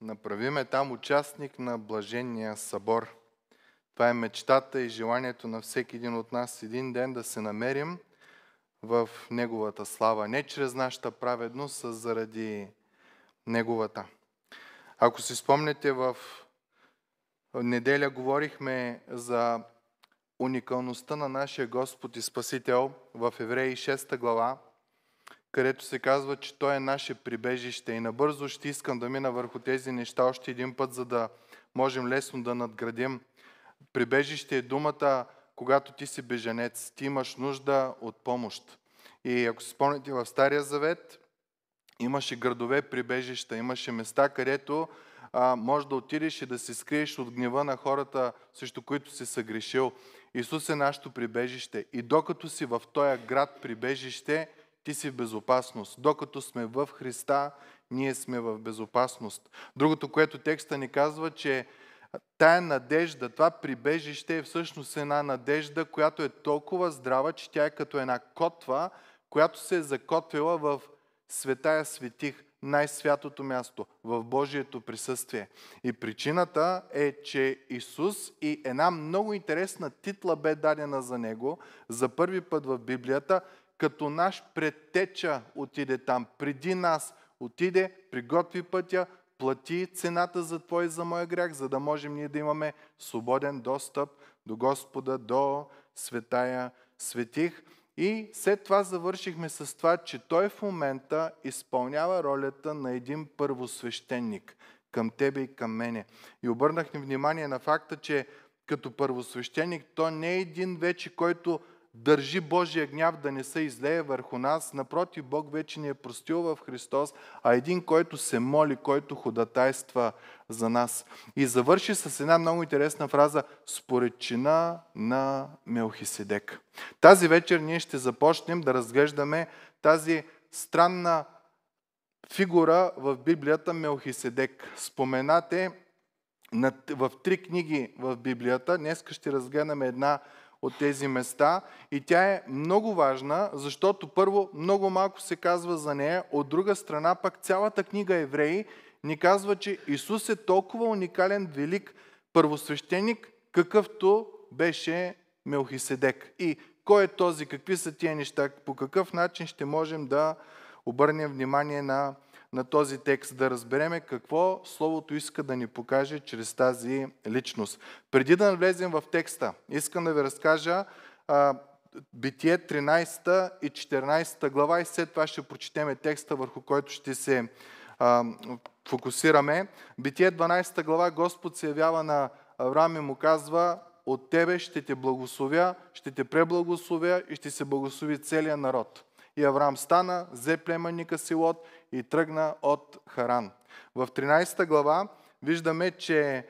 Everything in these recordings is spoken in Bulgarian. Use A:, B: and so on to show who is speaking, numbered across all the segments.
A: направиме там участник на блаженния събор. Това е мечтата и желанието на всеки един от нас един ден да се намерим в Неговата слава. Не чрез нашата праведност, а заради Неговата. Ако си спомняте, в неделя говорихме за уникалността на нашия Господ и Спасител в Евреи 6 глава, където се казва, че Той е наше прибежище. И набързо ще искам да мина върху тези неща още един път, за да можем лесно да надградим. Прибежище е думата, когато ти си беженец, ти имаш нужда от помощ. И ако си спомните в Стария Завет, имаше градове прибежища, имаше места, където а, може да отидеш и да се скриеш от гнева на хората, срещу които си съгрешил. Исус е нашето прибежище. И докато си в този град прибежище, ти си в безопасност. Докато сме в Христа, ние сме в безопасност. Другото, което текста ни казва, че тая надежда, това прибежище е всъщност една надежда, която е толкова здрава, че тя е като една котва, която се е закотвила в светая светих, най-святото място, в Божието присъствие. И причината е, че Исус и една много интересна титла бе дадена за него за първи път в Библията – като наш предтеча отиде там, преди нас отиде, приготви пътя, плати цената за твой и за моя грях, за да можем ние да имаме свободен достъп до Господа, до светая светих. И след това завършихме с това, че той в момента изпълнява ролята на един първосвещеник към тебе и към мене. И обърнахме внимание на факта, че като първосвещеник, то не е един вече, който държи Божия гняв да не се излее върху нас. Напротив, Бог вече ни е простил в Христос, а един, който се моли, който ходатайства за нас. И завърши с една много интересна фраза според чина на Мелхиседек. Тази вечер ние ще започнем да разглеждаме тази странна фигура в Библията Мелхиседек. Споменате в три книги в Библията. Днес ще разгледаме една от тези места и тя е много важна, защото първо много малко се казва за нея, от друга страна пък цялата книга Евреи ни казва, че Исус е толкова уникален, велик първосвещеник, какъвто беше Мелхиседек. И кой е този, какви са тия неща, по какъв начин ще можем да обърнем внимание на на този текст, да разбереме какво Словото иска да ни покаже чрез тази личност. Преди да навлезем в текста, искам да ви разкажа а, Битие 13 и 14 глава и след това ще прочетеме текста, върху който ще се а, фокусираме. Битие 12 глава Господ се явява на Авраам и му казва от тебе ще те благословя, ще те преблагословя и ще се благослови целия народ. И Авраам стана, взе племенника си Лот и тръгна от Харан. В 13 глава виждаме, че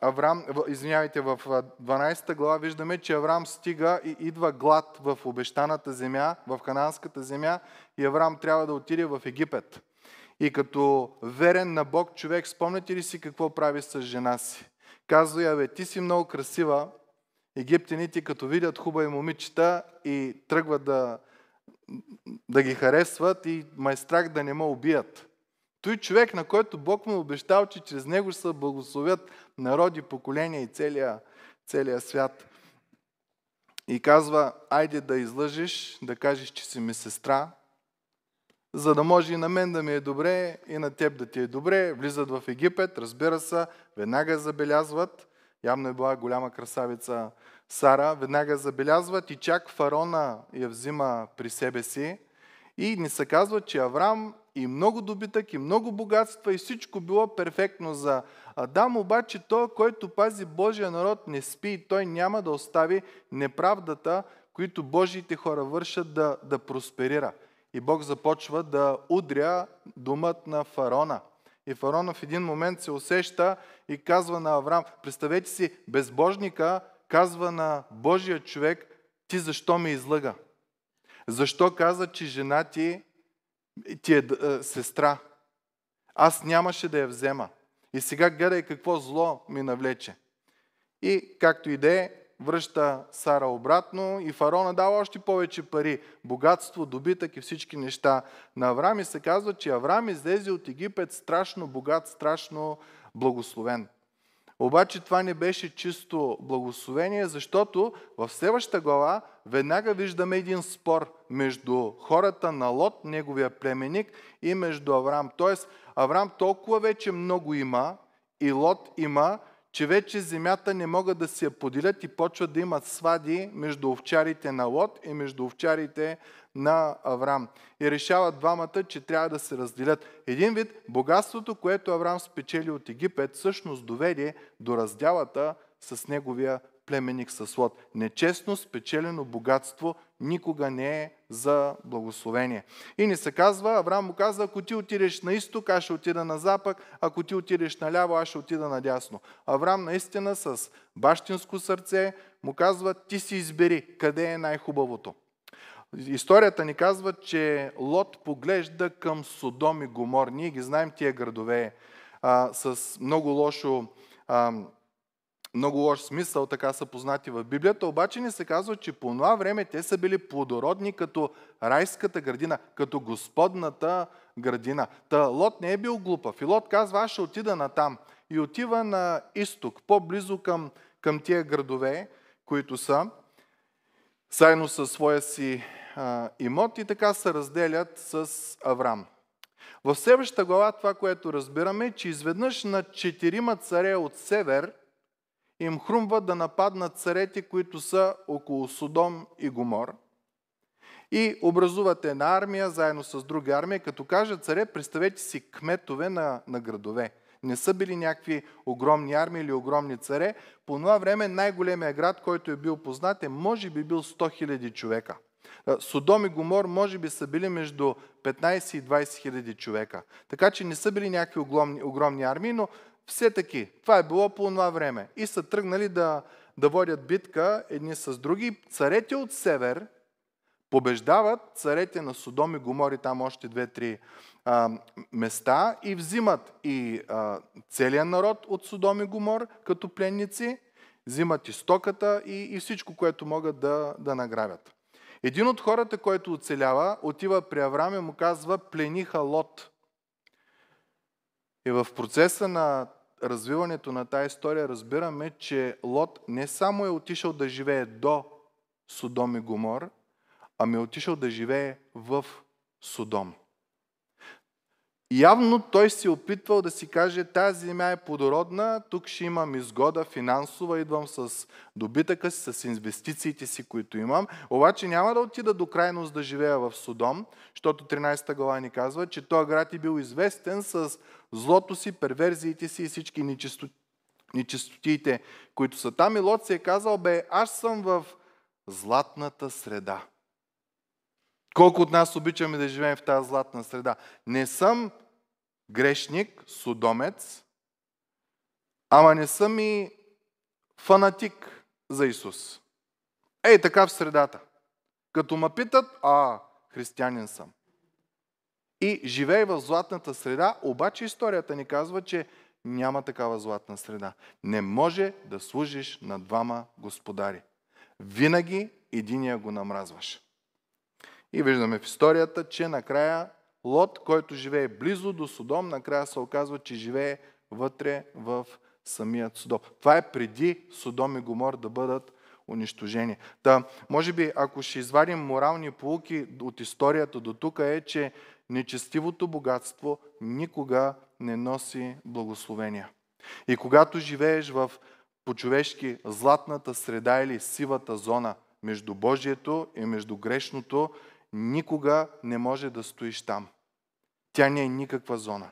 A: Авраам, извинявайте, в 12 глава виждаме, че Авраам стига и идва глад в обещаната земя, в хананската земя и Авраам трябва да отиде в Египет. И като верен на Бог човек, спомняте ли си какво прави с жена си? Казва я, бе, ти си много красива, египтяните като видят хубави момичета и тръгват да, да ги харесват и ме е страх да не ме убият. Той човек, на който Бог му е обещал, че чрез него ще се благословят народи, поколения и целия, целия свят. И казва, айде да излъжиш, да кажеш, че си ми сестра, за да може и на мен да ми е добре, и на теб да ти е добре. Влизат в Египет, разбира се, веднага забелязват – Явно е била голяма красавица Сара. Веднага забелязват и чак фарона я взима при себе си. И ни се казва, че Авраам и много добитък, и много богатства, и всичко било перфектно за Адам, обаче то, който пази Божия народ, не спи и той няма да остави неправдата, които Божиите хора вършат да, да просперира. И Бог започва да удря думът на фарона – и фараона в един момент се усеща и казва на Авраам, представете си, безбожника казва на Божия човек, ти защо ме излъга? Защо каза, че жена ти, ти е, е сестра? Аз нямаше да я взема. И сега гледай какво зло ми навлече. И както и да е, връща Сара обратно и фараона дава още повече пари, богатство, добитък и всички неща на Авраам и се казва, че Авраам излезе от Египет страшно богат, страшно благословен. Обаче това не беше чисто благословение, защото в следващата глава веднага виждаме един спор между хората на Лот, неговия племеник, и между Авраам. Тоест, Авраам толкова вече много има и Лот има, че вече земята не могат да се я поделят и почват да имат свади между овчарите на Лот и между овчарите на Аврам. И решават двамата, че трябва да се разделят. Един вид, богатството, което Аврам спечели от Египет, всъщност доведе до раздялата с неговия племенник с Лот. Нечестно спечелено богатство никога не е за благословение. И ни се казва, Авраам му казва, ако ти отидеш на изток, аз ще отида на запад, ако ти отидеш наляво, аз ще отида надясно. Авраам наистина с бащинско сърце му казва, ти си избери къде е най-хубавото. Историята ни казва, че Лот поглежда към Содом и Гомор. Ние ги знаем тия градове а, с много лошо а, много лош смисъл, така са познати в Библията, обаче ни се казва, че по това време те са били плодородни като райската градина, като господната градина. Та Лот не е бил глупав и Лот казва, аз ще отида на там. И отива на изток, по-близо към, към тия градове, които са, заедно със своя си а, имот и така се разделят с Аврам. В следващата глава това, което разбираме, е, че изведнъж на четирима царе от север – им хрумва да нападнат царете, които са около Содом и Гомор. И образуват една армия заедно с друга армия. Като кажа царе, представете си кметове на, на градове. Не са били някакви огромни армии или огромни царе. По това време най-големия град, който е бил познат, е може би бил 100 000 човека. Содом и Гомор може би са били между 15 и 20 хиляди човека. Така че не са били някакви огромни, огромни армии, но все таки. Това е било по това време. И са тръгнали да, да водят битка едни с други. Царете от север побеждават царете на Содом и Гомори, там още две-три места и взимат и а, целият народ от Содом и Гомор като пленници, взимат и стоката и, и всичко, което могат да, да награбят. Един от хората, който оцелява, отива при Авраам и му казва, плениха Лот. И в процеса на развиването на тази история разбираме, че Лот не само е отишъл да живее до Содом и Гомор, ами е отишъл да живее в Содом. Явно той се е опитвал да си каже, тази земя е плодородна, тук ще имам изгода финансова, идвам с добитъка си, с инвестициите си, които имам. Обаче няма да отида до крайност да живея в Содом, защото 13 глава ни казва, че този град е бил известен с злото си, перверзиите си и всички нечисто... нечистотиите, които са там. И Лот се е казал, бе, аз съм в златната среда. Колко от нас обичаме да живеем в тази златна среда? Не съм грешник, судомец, ама не съм и фанатик за Исус. Ей, така в средата. Като ме питат, а, християнин съм. И живее в златната среда, обаче историята ни казва, че няма такава златна среда. Не може да служиш на двама господари. Винаги единия го намразваш. И виждаме в историята, че накрая Лот, който живее близо до Содом, накрая се оказва, че живее вътре в самият Содом. Това е преди Содом и Гомор да бъдат унищожени. Та, може би, ако ще извадим морални полуки от историята до тук е, че нечестивото богатство никога не носи благословения. И когато живееш в по-човешки златната среда или сивата зона между Божието и между грешното, никога не може да стоиш там. Тя не е никаква зона.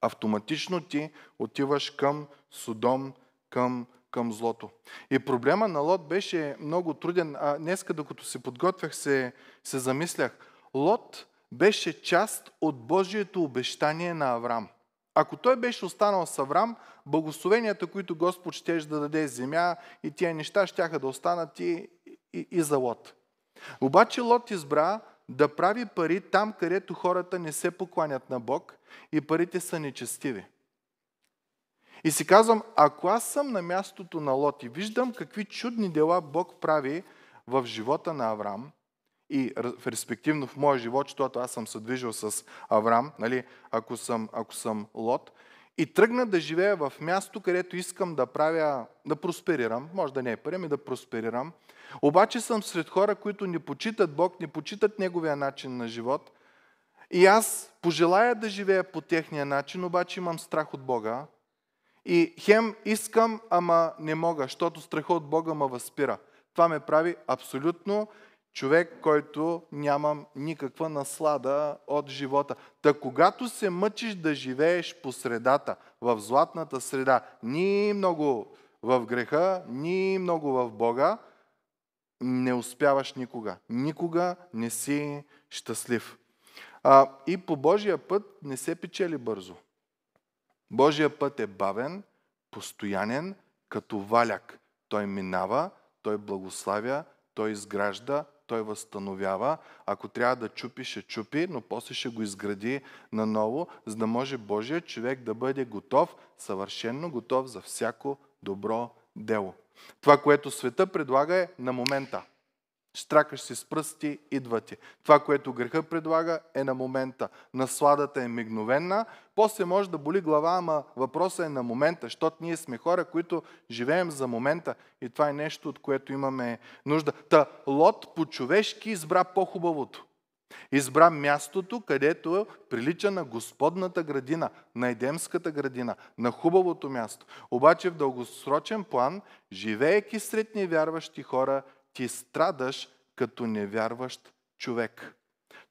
A: Автоматично ти отиваш към Содом, към, към злото. И проблема на Лот беше много труден. А днеска, докато се подготвях, се, се замислях. Лот беше част от Божието обещание на Аврам. Ако той беше останал с Аврам, благословенията, които Господ щеше да даде земя и тия неща, щяха да останат и, и, и за Лот. Обаче Лот избра да прави пари там, където хората не се покланят на Бог и парите са нечестиви. И си казвам, ако аз съм на мястото на Лот и виждам какви чудни дела Бог прави в живота на Авраам и респективно в моя живот, защото аз съм се движил с Авраам, нали, ако, съм, ако съм Лот, и тръгна да живея в място, където искам да правя, да просперирам, може да не е пари, ами да просперирам – обаче съм сред хора, които не почитат Бог, не почитат Неговия начин на живот. И аз пожелая да живея по техния начин, обаче имам страх от Бога. И хем искам, ама не мога, защото страхът от Бога ме възпира. Това ме прави абсолютно човек, който нямам никаква наслада от живота. Та когато се мъчиш да живееш по средата, в златната среда, ни много в греха, ни много в Бога, не успяваш никога. Никога не си щастлив. А, и по Божия път не се печели бързо. Божия път е бавен, постоянен, като валяк. Той минава, той благославя, той изгражда, той възстановява. Ако трябва да чупи, ще чупи, но после ще го изгради наново, за да може Божия човек да бъде готов, съвършенно готов за всяко добро дело. Това, което света предлага е на момента. Штракаш си с пръсти, идва ти. Това, което греха предлага е на момента. Насладата е мигновенна, после може да боли глава, ама въпросът е на момента, защото ние сме хора, които живеем за момента и това е нещо, от което имаме нужда. Та Лот по-човешки избра по-хубавото. Избра мястото, където прилича на Господната градина, на Едемската градина, на хубавото място. Обаче в дългосрочен план, живеейки сред невярващи хора, ти страдаш като невярващ човек.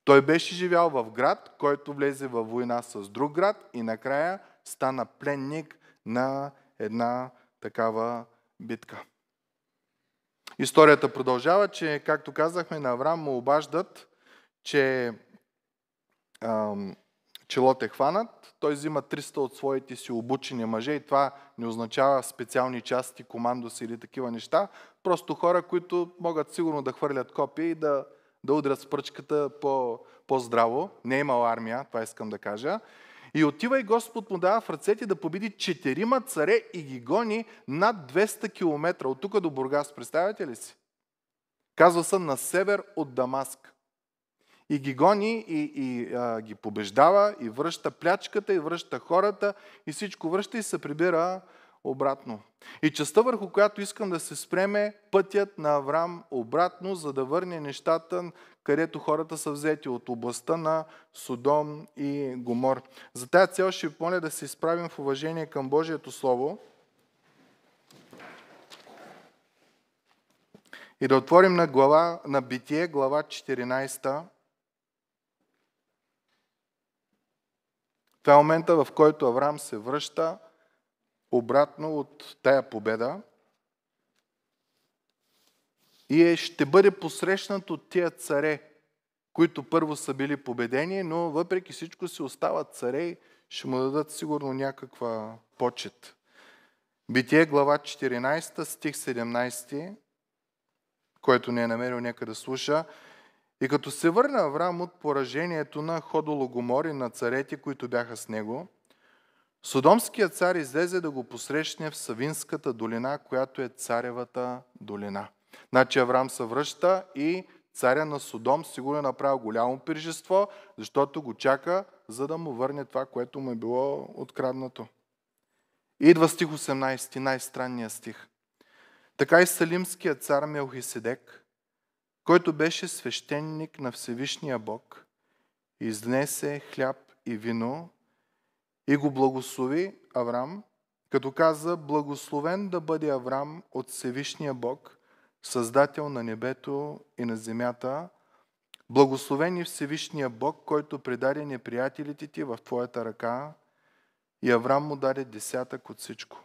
A: Той беше живял в град, който влезе във война с друг град и накрая стана пленник на една такава битка. Историята продължава, че, както казахме, на Авраам му обаждат че, ам, че Лот е хванат. Той взима 300 от своите си обучени мъже и това не означава специални части, командоси или такива неща. Просто хора, които могат сигурно да хвърлят копия и да, да удрят с пръчката по, по-здраво. Не е имал армия, това искам да кажа. И отива и Господ му дава в ръцете да победи четирима царе и ги гони над 200 км от тук до Бургас. Представяте ли си? Казва съм на север от Дамаск и ги гони, и, и а, ги побеждава, и връща плячката, и връща хората, и всичко връща и се прибира обратно. И частта върху която искам да се спреме пътят на Авраам обратно, за да върне нещата, където хората са взети от областта на Содом и Гомор. За тая цел ще ви помоля да се изправим в уважение към Божието Слово и да отворим на, глава, на Битие, глава 14 Това е момента, в който Авраам се връща обратно от тая победа и е, ще бъде посрещнат от тия царе, които първо са били победени, но въпреки всичко си остават царе и ще му дадат сигурно някаква почет. Битие глава 14, стих 17, който не е намерил, нека да слуша. И като се върна Авраам от поражението на Ходологомори на царете, които бяха с него, Содомският цар излезе да го посрещне в Савинската долина, която е царевата долина. Значи Авраам се връща и царя на Содом сигурно е направил голямо пиржество, защото го чака, за да му върне това, което му е било откраднато. идва стих 18, най-странния стих. Така и Салимският цар Мелхиседек – който беше свещеник на Всевишния Бог, изнесе хляб и вино и го благослови Аврам, като каза, благословен да бъде Аврам от Всевишния Бог, Създател на небето и на земята, благословен и е Всевишния Бог, който предаде неприятелите ти в твоята ръка, и Аврам му даде десятък от всичко.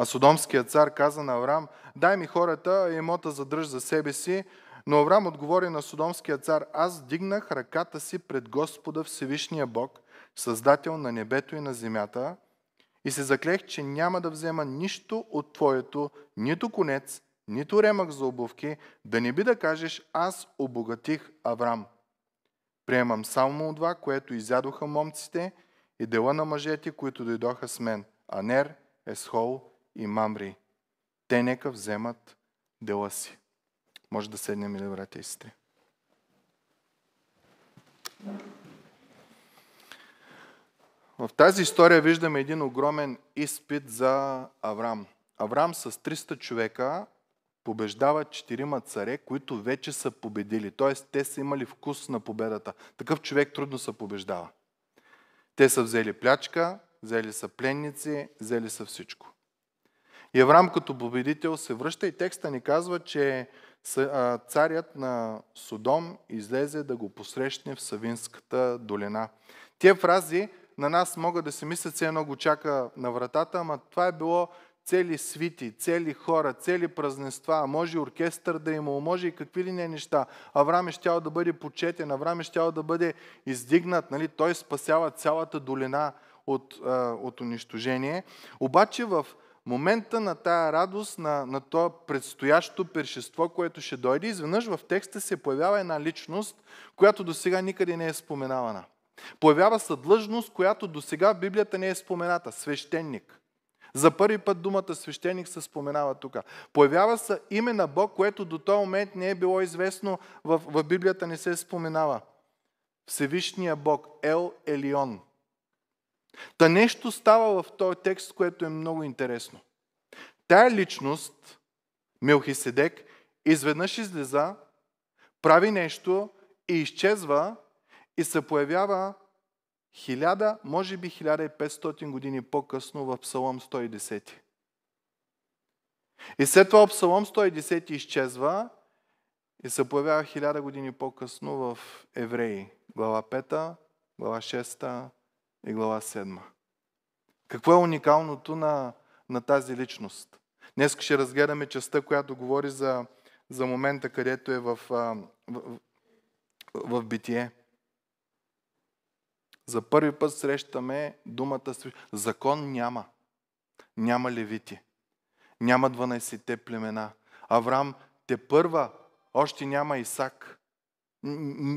A: А Содомският цар каза на Авраам, дай ми хората, имота задръж за себе си. Но Авраам отговори на Содомския цар, аз дигнах ръката си пред Господа Всевишния Бог, Създател на небето и на земята, и се заклех, че няма да взема нищо от твоето, нито конец, нито ремък за обувки, да не би да кажеш, аз обогатих Аврам. Приемам само това, което изядоха момците и дела на мъжете, които дойдоха с мен. Анер, Есхол и Мамри. Те нека вземат дела си. Може да седнем или, братя и сестри. В тази история виждаме един огромен изпит за Аврам. Аврам с 300 човека побеждава четирима царе, които вече са победили. Т.е. те са имали вкус на победата. Такъв човек трудно се побеждава. Те са взели плячка, взели са пленници, взели са всичко. И Авраам като победител се връща и текста ни казва, че царят на Содом излезе да го посрещне в Савинската долина. Тия фрази на нас могат да се мислят, че едно го чака на вратата, ама това е било цели свити, цели хора, цели празненства, може и оркестър да е има, може и какви ли не неща. Авраам е щял да бъде почетен, Авраам е щял да бъде издигнат, нали? той спасява цялата долина от, от унищожение. Обаче в момента на тая радост, на, на това предстоящо першество, което ще дойде, изведнъж в текста се появява една личност, която до сега никъде не е споменавана. Появява се длъжност, която до сега в Библията не е спомената – свещеник. За първи път думата свещеник се споменава тук. Появява се име на Бог, което до този момент не е било известно, в, в Библията не се споменава. Всевишния Бог, Ел Елион – Та нещо става в този текст, което е много интересно. Тая личност, Мелхиседек, изведнъж излеза, прави нещо и изчезва и се появява хиляда, може би 1500 години по-късно в Псалом 110. И след това Псалом 110 изчезва и се появява 1000 години по-късно в Евреи. Глава 5, глава 6, и глава 7. Какво е уникалното на, на тази личност? Днес ще разгледаме частта, която говори за, за момента, където е в, в, в, в битие. За първи път срещаме думата закон няма. Няма левити. Няма 12-те племена. Авраам те първа още няма Исак.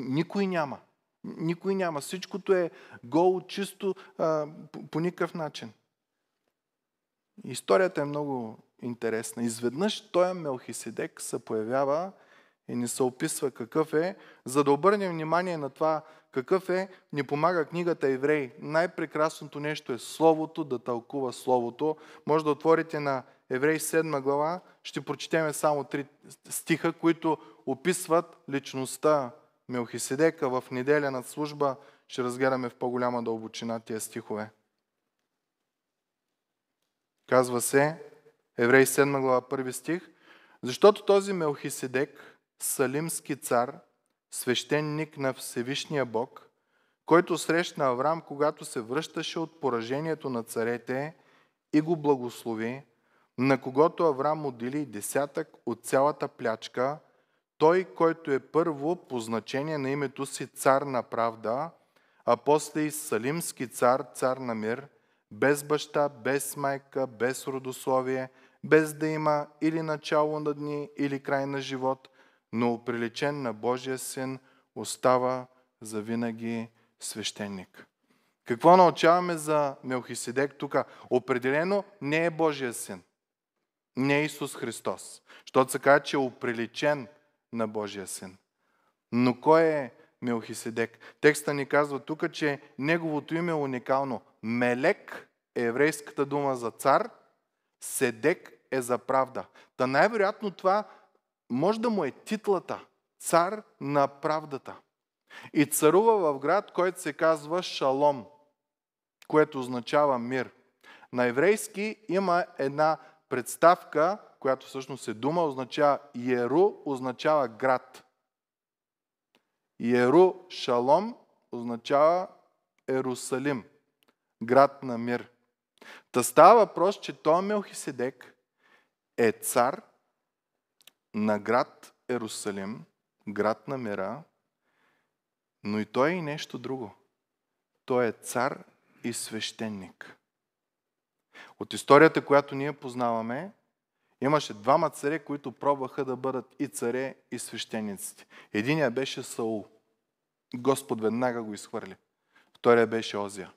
A: Никой няма. Никой няма. Всичкото е гол, чисто а, по, по никакъв начин. Историята е много интересна. Изведнъж той Мелхиседек се появява и ни се описва какъв е. За да обърнем внимание на това какъв е, ни помага книгата Еврей. Най-прекрасното нещо е Словото, да тълкува Словото. Може да отворите на Еврей 7 глава, ще прочетеме само три стиха, които описват личността Мелхиседека в неделя над служба ще разгледаме в по-голяма дълбочина тия стихове. Казва се, Еврей 7 глава 1 стих, защото този Мелхиседек, салимски цар, свещеник на Всевишния Бог, който срещна Авраам, когато се връщаше от поражението на царете и го благослови, на когото Авраам отдели десятък от цялата плячка – той, който е първо по значение на името си цар на правда, а после и Салимски цар, цар на мир, без баща, без майка, без родословие, без да има или начало на дни, или край на живот, но приличен на Божия син, остава за винаги свещеник. Какво научаваме за Мелхиседек тук? Определено не е Божия син. Не е Исус Христос. Защото се казва, че е оприличен – на Божия син. Но кой е Мелхиседек? Текста ни казва тук, че неговото име е уникално. Мелек е еврейската дума за цар, Седек е за правда. Та най-вероятно това може да му е титлата цар на правдата. И царува в град, който се казва Шалом, което означава мир. На еврейски има една представка която всъщност е дума, означава Иеру, означава град. Иеру Шалом означава Ерусалим, град на мир. Та става въпрос, че той Мелхиседек е цар на град Ерусалим, град на мира, но и той е и нещо друго. Той е цар и свещеник. От историята, която ние познаваме, Имаше двама царе, които пробваха да бъдат и царе, и свещениците. Единия беше Саул. Господ веднага го изхвърли. Втория беше Озия.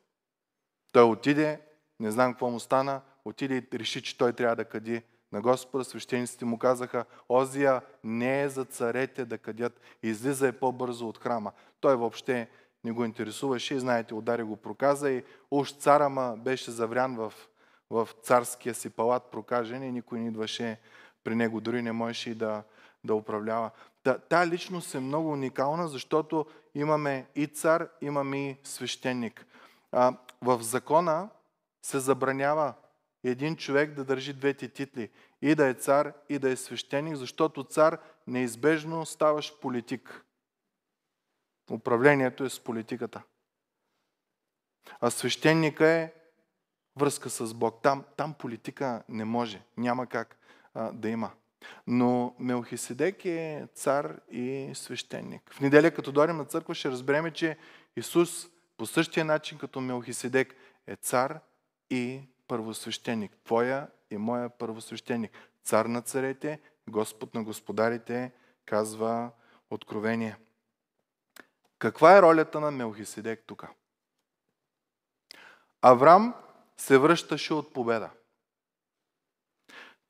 A: Той отиде, не знам какво му стана, отиде и реши, че той трябва да къди на Господа. Свещениците му казаха, Озия не е за царете да къдят, излиза е по-бързо от храма. Той въобще не го интересуваше и знаете, удари го проказа и уж царама беше заврян в в царския си палат прокажен и никой не идваше при него, дори не можеше и да, да управлява. Та, та личност е много уникална, защото имаме и цар, имаме и свещеник. А, в закона се забранява един човек да държи двете титли. И да е цар, и да е свещеник, защото цар неизбежно ставаш политик. Управлението е с политиката. А свещеника е връзка с Бог. Там, там политика не може, няма как а, да има. Но Мелхиседек е цар и свещеник. В неделя, като дойдем на църква, ще разбереме, че Исус по същия начин като Мелхиседек е цар и първосвещеник. Твоя и моя първосвещеник. Цар на царете, Господ на господарите, казва Откровение. Каква е ролята на Мелхиседек тук? Аврам се връщаше от победа.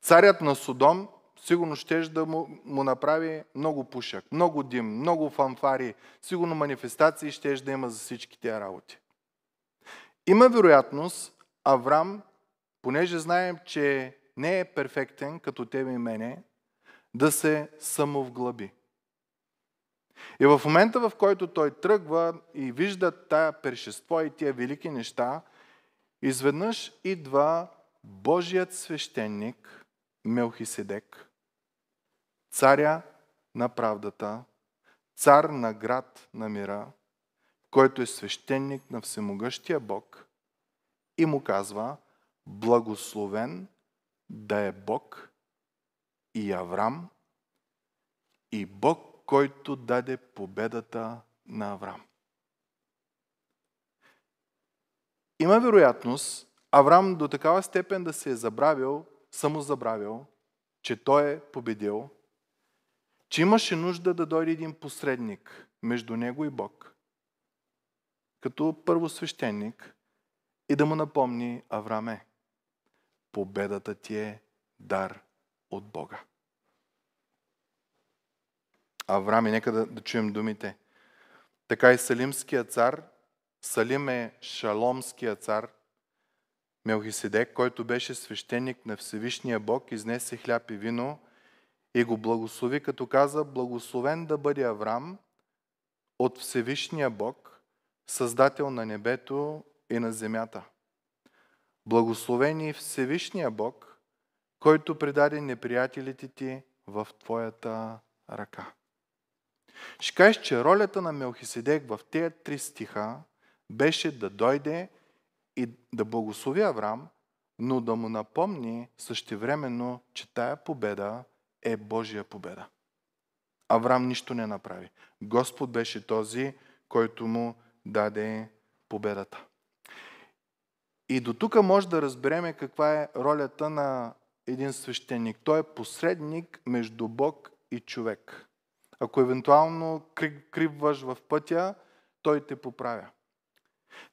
A: Царят на Содом сигурно щеше да му, му направи много пушек, много дим, много фанфари, сигурно манифестации ще да има за всички тези работи. Има вероятност Аврам, понеже знаем, че не е перфектен като тебе и мене, да се самовглъби. И в момента, в който той тръгва и вижда тая першество и тия велики неща, Изведнъж идва Божият свещеник Мелхиседек, царя на правдата, цар на град на мира, който е свещеник на всемогъщия Бог и му казва благословен да е Бог и Аврам и Бог, който даде победата на Аврам. Има вероятност Авраам до такава степен да се е забравил, само забравил, че той е победил, че имаше нужда да дойде един посредник между него и Бог, като първосвещеник, и да му напомни Авраме, победата ти е дар от Бога. Авраме, нека да, да чуем думите. Така и Салимския цар Салим е шаломския цар Мелхиседек, който беше свещеник на Всевишния Бог, изнесе хляб и вино и го благослови, като каза, благословен да бъде Аврам от Всевишния Бог, Създател на небето и на земята. Благословен и Всевишния Бог, който предаде неприятелите ти в твоята ръка. Ще кажеш, че ролята на Мелхиседек в тези три стиха – беше да дойде и да благослови Авраам, но да му напомни същевременно, че тая победа е Божия победа. Авраам нищо не направи. Господ беше този, който му даде победата. И до тук може да разбереме каква е ролята на един свещеник. Той е посредник между Бог и човек. Ако евентуално криваш в пътя, той те поправя.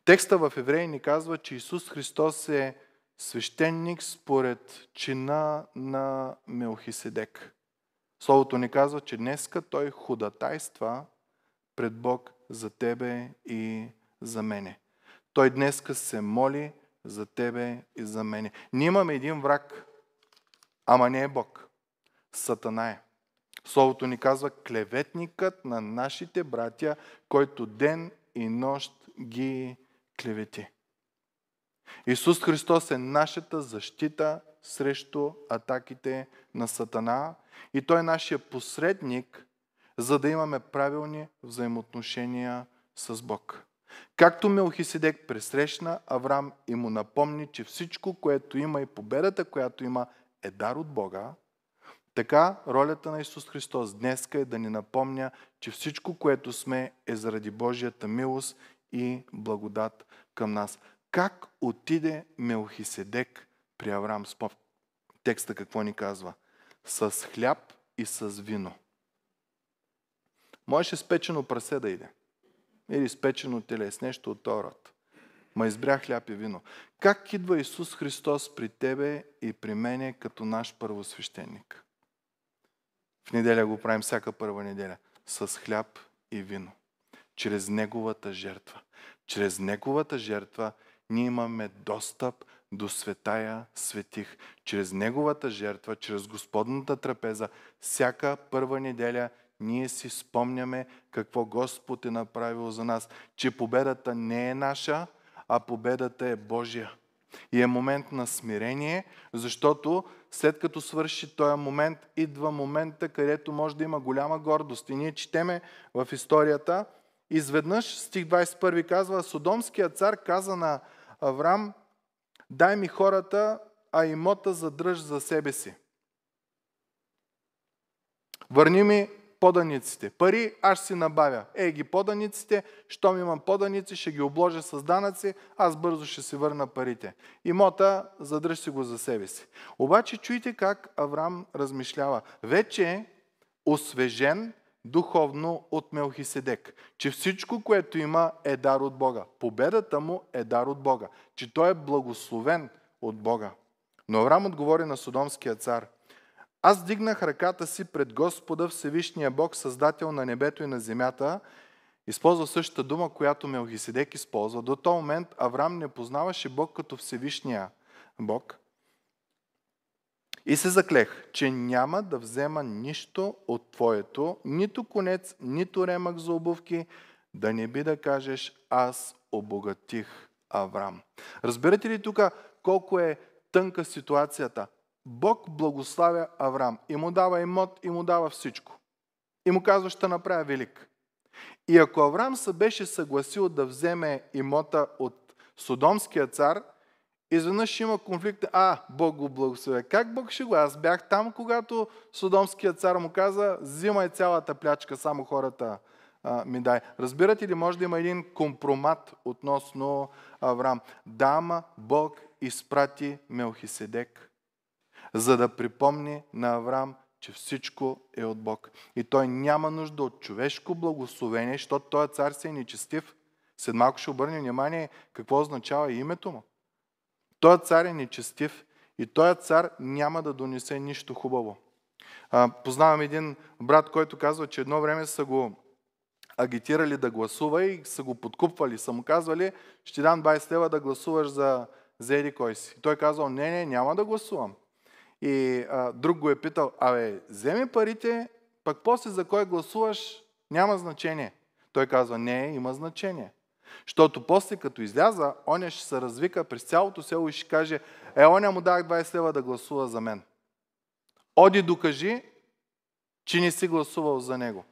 A: Текста в Евреи ни казва, че Исус Христос е свещеник според чина на Мелхиседек. Словото ни казва, че днеска Той ходатайства пред Бог за тебе и за мене. Той днеска се моли за тебе и за мене. Ние имаме един враг, ама не е Бог. Сатана е. Словото ни казва клеветникът на нашите братя, който ден и нощ ги клевети. Исус Христос е нашата защита срещу атаките на Сатана и Той е нашия посредник, за да имаме правилни взаимоотношения с Бог. Както Мелхиседек пресрещна Авраам и му напомни, че всичко, което има и победата, която има, е дар от Бога, така ролята на Исус Христос днеска е да ни напомня, че всичко, което сме, е заради Божията милост и благодат към нас. Как отиде Мелхиседек при Авраам? Спом... Текста какво ни казва? С хляб и с вино. Можеше с печено прасе да иде. Или с печено теле, с нещо от този род. Ма избря хляб и вино. Как идва Исус Христос при тебе и при мене като наш първосвещеник? В неделя го правим всяка първа неделя. С хляб и вино чрез Неговата жертва. Чрез Неговата жертва ние имаме достъп до светая светих. Чрез Неговата жертва, чрез Господната трапеза, всяка първа неделя ние си спомняме какво Господ е направил за нас, че победата не е наша, а победата е Божия. И е момент на смирение, защото след като свърши този момент, идва момента, където може да има голяма гордост. И ние четеме в историята, изведнъж, стих 21 казва, Содомският цар каза на Аврам, дай ми хората, а имота задръж за себе си. Върни ми поданиците. Пари аз си набавя. Ей ги поданиците, щом имам поданици, ще ги обложа с данъци, аз бързо ще си върна парите. Имота, задръж си го за себе си. Обаче чуйте как Аврам размишлява. Вече освежен, духовно от Мелхиседек, че всичко, което има е дар от Бога. Победата му е дар от Бога, че той е благословен от Бога. Но Авраам отговори на Содомския цар. Аз дигнах ръката си пред Господа Всевишния Бог, Създател на небето и на земята. Използва същата дума, която Мелхиседек използва. До този момент Авраам не познаваше Бог като Всевишния Бог – и се заклех, че няма да взема нищо от твоето, нито конец, нито ремък за обувки, да не би да кажеш, аз обогатих Аврам. Разбирате ли тук колко е тънка ситуацията? Бог благославя Авраам. и му дава имот, и му дава всичко. И му казва, ще направя велик. И ако Аврам се беше съгласил да вземе имота от Содомския цар, Изведнъж има конфликт. А, Бог го благослови. Как Бог ще го? Аз бях там, когато Содомският цар му каза, взимай цялата плячка, само хората а, ми дай. Разбирате ли, може да има един компромат относно Авраам. Дама, Бог изпрати Мелхиседек, за да припомни на Авраам, че всичко е от Бог. И той няма нужда от човешко благословение, защото той цар си е нечестив. След малко ще обърне внимание какво означава името му. Той е цар е нечестив и той е цар няма да донесе нищо хубаво. А, познавам един брат, който казва, че едно време са го агитирали да гласува и са го подкупвали, са му казвали, ще дам 20 лева да гласуваш за, Зеди кой си. И той е казал, не, не, няма да гласувам. И а, друг го е питал, абе, вземи парите, пък после за кой гласуваш, няма значение. Той казва, не, има значение. Защото после, като изляза, оня ще се развика през цялото село и ще каже, е, оня му дах 20 лева да гласува за мен. Оди докажи, че не си гласувал за него.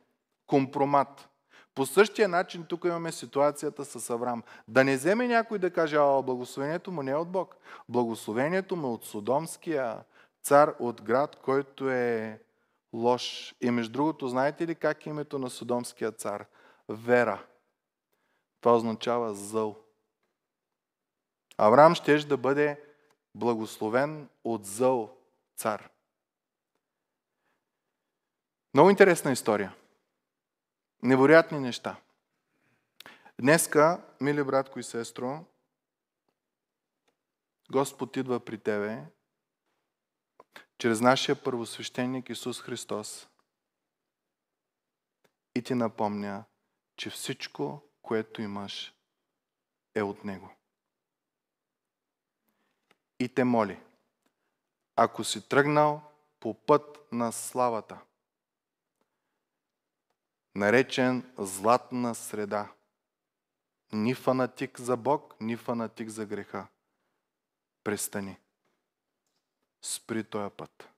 A: Компромат. По същия начин тук имаме ситуацията с Авраам. Да не вземе някой да каже, а благословението му не е от Бог. Благословението му е от Содомския цар, от град, който е лош. И между другото, знаете ли как е името на Содомския цар? Вера. Това означава зъл. Авраам щеше да бъде благословен от зъл цар. Много интересна история. Невероятни неща. Днеска, мили братко и сестро, Господ идва при тебе чрез нашия първосвещеник Исус Христос и ти напомня, че всичко което имаш, е от Него. И те моли, ако си тръгнал по път на славата, наречен златна среда, ни фанатик за Бог, ни фанатик за греха, престани. Спри този път.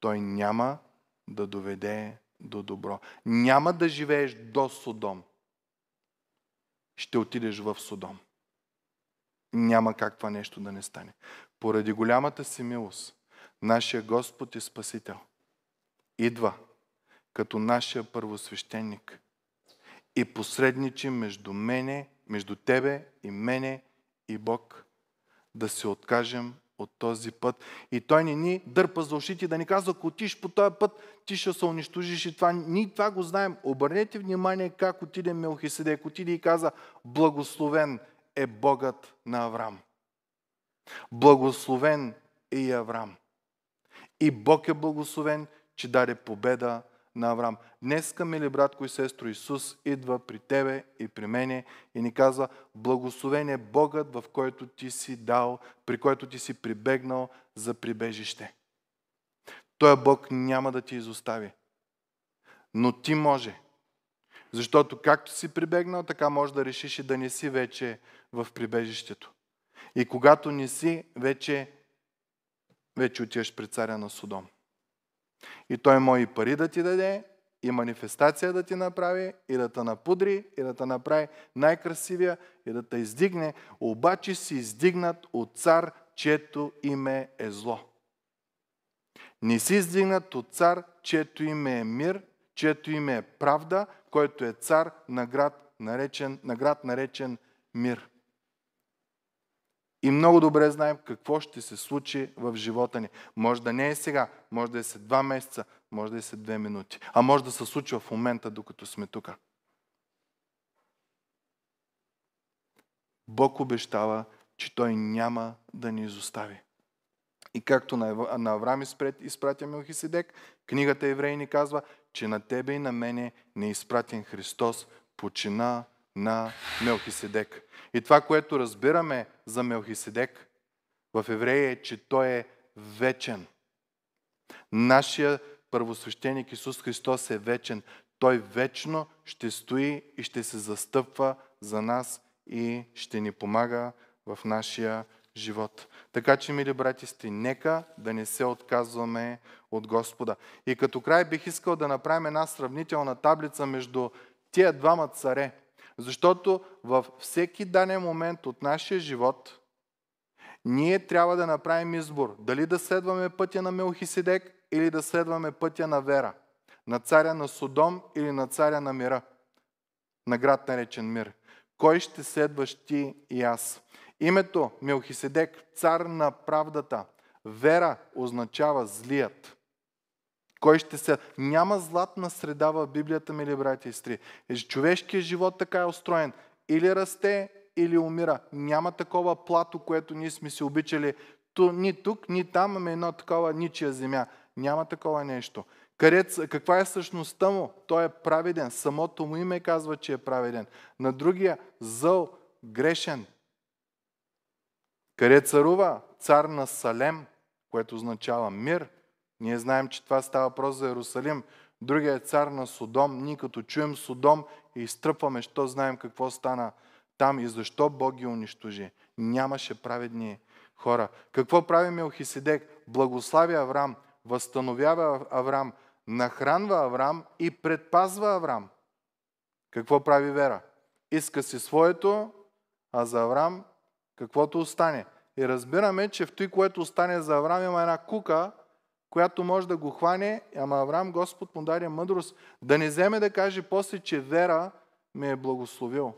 A: Той няма да доведе до добро. Няма да живееш до Содом ще отидеш в Содом. Няма как това нещо да не стане. Поради голямата си милост, нашия Господ и Спасител идва като нашия първосвещеник и посредничи между мене, между тебе и мене и Бог, да се откажем от този път. И той не ни дърпа за ушите да ни казва, ако отиш по този път, ти ще се унищожиш и това. Ние това го знаем. Обърнете внимание как отиде Мелхиседек. Отиде и каза, благословен е Богът на Аврам. Благословен е и Аврам. И Бог е благословен, че даде победа на Авраам. Днеска, мили братко и сестро, Исус идва при тебе и при мене и ни казва, благословен е Богът, в който ти си дал, при който ти си прибегнал за прибежище. Той Бог няма да ти изостави. Но ти може. Защото както си прибегнал, така може да решиш и да не си вече в прибежището. И когато не си, вече, вече отиваш при царя на Содом. И той мои и пари да ти даде, и манифестация да ти направи, и да те напудри, и да те направи най-красивия, и да те издигне, обаче си издигнат от цар, чето име е зло. Не си издигнат от цар, чето име е мир, чето име е правда, който е цар на град наречен, на град наречен мир. И много добре знаем какво ще се случи в живота ни. Може да не е сега, може да е след два месеца, може да е след две минути. А може да се случва в момента, докато сме тук. Бог обещава, че Той няма да ни изостави. И както на Авраам изпратя Милхиседек, книгата Евреи ни казва, че на тебе и на мене не е изпратен Христос, почина на Мелхиседек. И това, което разбираме за Мелхиседек в Еврея е, че той е вечен. Нашия първосвещеник Исус Христос е вечен. Той вечно ще стои и ще се застъпва за нас и ще ни помага в нашия живот. Така че, мили брати, сте, нека да не се отказваме от Господа. И като край бих искал да направим една сравнителна таблица между тия двама царе – защото във всеки данен момент от нашия живот ние трябва да направим избор дали да следваме пътя на Мелхиседек или да следваме пътя на Вера, на царя на Содом или на царя на мира, на град наречен мир. Кой ще следваш ти и аз? Името Мелхиседек, цар на правдата. Вера означава злият. Кой ще се... Няма златна среда в Библията, мили брати и сестри. Е, човешкият живот така е устроен. Или расте, или умира. Няма такова плато, което ние сме се обичали ту, ни тук, ни там, имаме едно такова ничия земя. Няма такова нещо. Карец, каква е същността му? Той е праведен. Самото му име казва, че е праведен. На другия зъл, грешен. Къде царува? Цар на Салем, което означава мир – ние знаем, че това става въпрос за Иерусалим. Другия е цар на Содом. Ние като чуем Содом и изтръпваме, що знаем какво стана там и защо Бог ги унищожи. Нямаше праведни хора. Какво прави Мелхиседек? Благославя Аврам, възстановява Аврам, нахранва Аврам и предпазва Аврам. Какво прави Вера? Иска си своето, а за Аврам каквото остане. И разбираме, че в той, което остане за Аврам, има една кука – която може да го хване, ама Авраам Господ му даря мъдрост, да не вземе да каже после, че вера ме е благословил.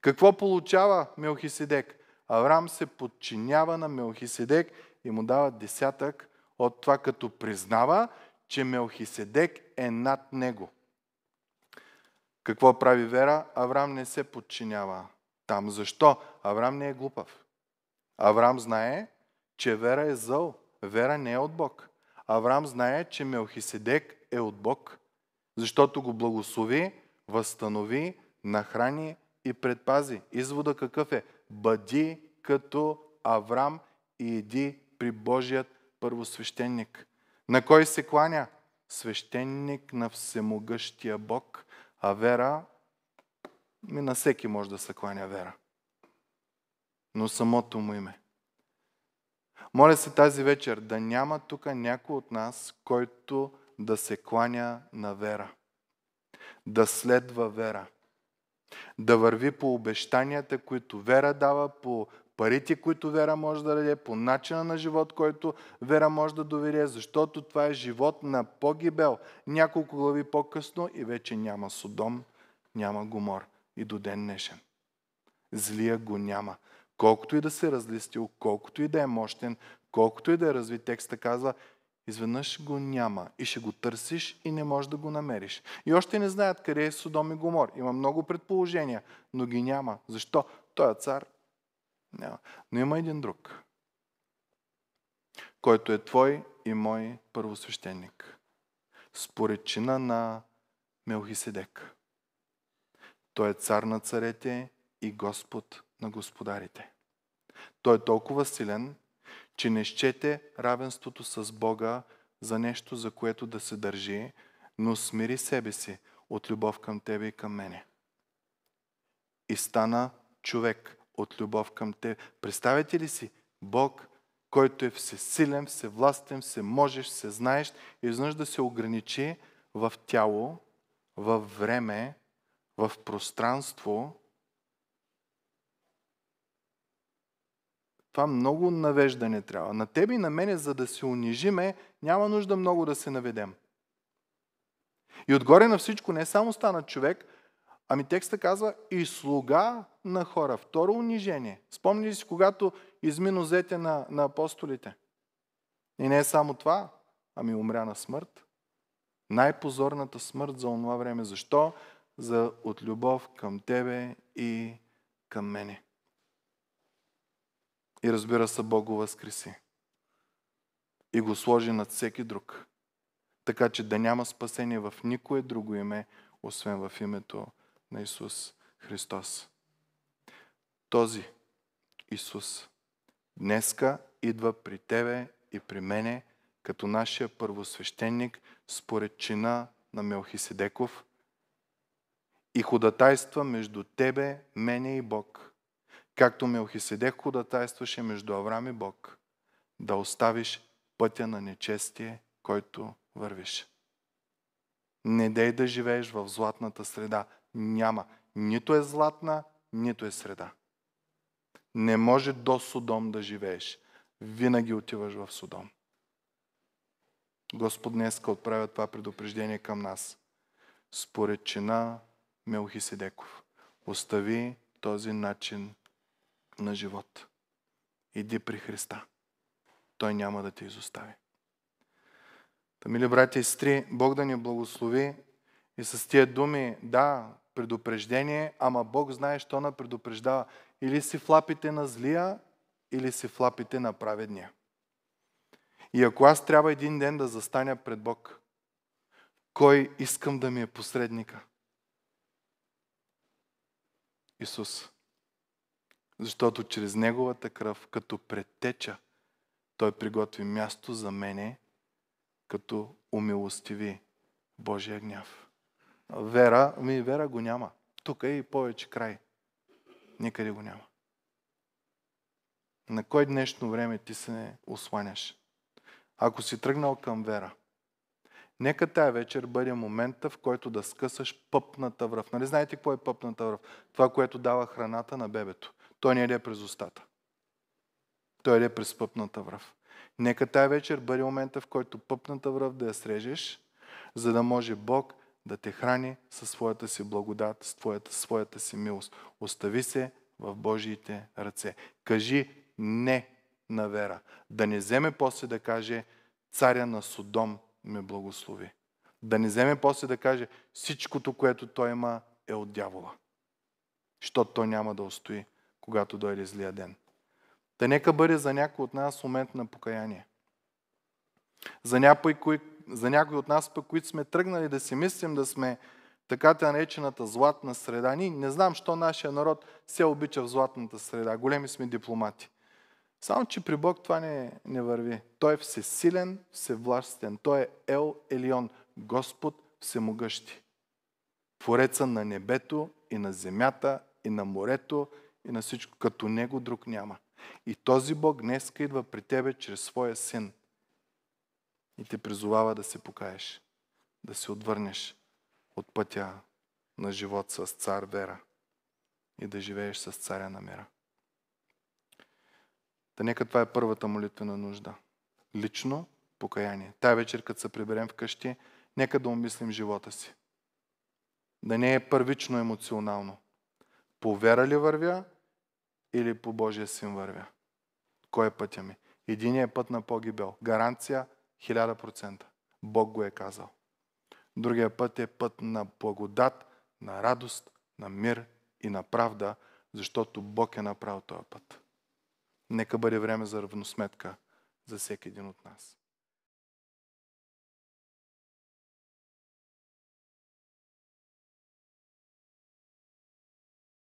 A: Какво получава Мелхиседек? Авраам се подчинява на Мелхиседек и му дава десятък от това, като признава, че Мелхиседек е над него. Какво прави вера? Авраам не се подчинява там. Защо? Авраам не е глупав. Авраам знае, че вера е зъл. Вера не е от Бог. Авраам знае, че Мелхиседек е от Бог, защото го благослови, възстанови, нахрани и предпази. Извода какъв е? Бъди като Авраам и иди при Божият първосвещеник. На кой се кланя? Свещеник на всемогъщия Бог. А вера, ми на всеки може да се кланя вера. Но самото му име. Моля се тази вечер да няма тук някой от нас, който да се кланя на вера, да следва вера, да върви по обещанията, които вера дава, по парите, които вера може да даде, по начина на живот, който вера може да доверие, защото това е живот на погибел. Няколко глави по-късно и вече няма Содом, няма Гомор и до ден днешен. Злия го няма колкото и да се разлистил, колкото и да е мощен, колкото и да е развит, текста казва, изведнъж го няма и ще го търсиш и не можеш да го намериш. И още не знаят къде е Содом и Гомор. Има много предположения, но ги няма. Защо? Той е цар. Няма. Но има един друг, който е твой и мой първосвещеник. Според чина на Мелхиседек. Той е цар на царете и Господ на господарите. Той е толкова силен, че не щете равенството с Бога за нещо, за което да се държи, но смири себе си от любов към тебе и към мене. И стана човек от любов към тебе. Представете ли си Бог, който е всесилен, всевластен, всеможеш, всезнаещ, знаеш да се ограничи в тяло, в време, в пространство Това много навеждане трябва. На тебе и на мене, за да се унижиме, няма нужда много да се наведем. И отгоре на всичко не само стана човек, ами текста казва и слуга на хора. Второ унижение. Спомни ли си, когато измино зете на, на апостолите? И не е само това, ами умря на смърт. Най-позорната смърт за онова време. Защо? За от любов към тебе и към мене. И разбира се, Бог го възкреси. И го сложи над всеки друг. Така че да няма спасение в никое друго име, освен в името на Исус Христос. Този Исус днеска идва при тебе и при мене като нашия първосвещеник според чина на Мелхиседеков и ходатайства между тебе, мене и Бог – както Мелхиседех ходатайстваше между Авраам и Бог, да оставиш пътя на нечестие, който вървиш. Не дей да живееш в златната среда. Няма. Нито е златна, нито е среда. Не може до Содом да живееш. Винаги отиваш в Содом. Господ днеска отправя това предупреждение към нас. Според чина Мелхиседеков. Остави този начин на живот. Иди при Христа. Той няма да те изостави. Та, мили брати и сестри, Бог да ни благослови и с тия думи, да, предупреждение, ама Бог знае, що на предупреждава. Или си в лапите на злия, или си в лапите на праведния. И ако аз трябва един ден да застаня пред Бог, кой искам да ми е посредника? Исус. Защото чрез Неговата кръв, като претеча, Той приготви място за мене, като умилостиви Божия гняв. Вера, ми вера го няма. Тук е и повече край. Никъде го няма. На кой днешно време ти се осланяш? Ако си тръгнал към вера, нека тая вечер бъде момента, в който да скъсаш пъпната връв. Нали знаете какво е пъпната връв? Това, което дава храната на бебето. Той не яде през устата. Той яде през пъпната връв. Нека тая вечер бъде момента, в който пъпната връв да я срежеш, за да може Бог да те храни със своята си благодат, с твоята, своята си милост. Остави се в Божиите ръце. Кажи не на вера. Да не вземе после да каже царя на Содом ме благослови. Да не вземе после да каже всичкото, което той има е от дявола. Щото той няма да устои когато дойде злия ден. Та нека бъде за някой от нас момент на покаяние. За някой, кои, за някой от нас, пък, които сме тръгнали да си мислим да сме така наречената златна среда. Ние не знам, що нашия народ се обича в златната среда. Големи сме дипломати. Само, че при Бог това не, не върви. Той е всесилен, всевластен. Той е Ел Елион, Господ всемогъщи. Твореца на небето и на земята и на морето и на всичко. Като Него друг няма. И този Бог днес идва при тебе чрез своя син и те призовава да се покаеш, да се отвърнеш от пътя на живот с цар Вера и да живееш с царя на мира. Та нека това е първата молитвена нужда. Лично покаяние. Тая вечер, като се приберем вкъщи, нека да умислим живота си. Да не е първично емоционално. По вера ли вървя или по Божия син вървя? Кой е пътя ми? Единият е път на погибел. Гаранция 1000%. Бог го е казал. Другия път е път на благодат, на радост, на мир и на правда, защото Бог е направил този път. Нека бъде време за равносметка за всеки един от нас.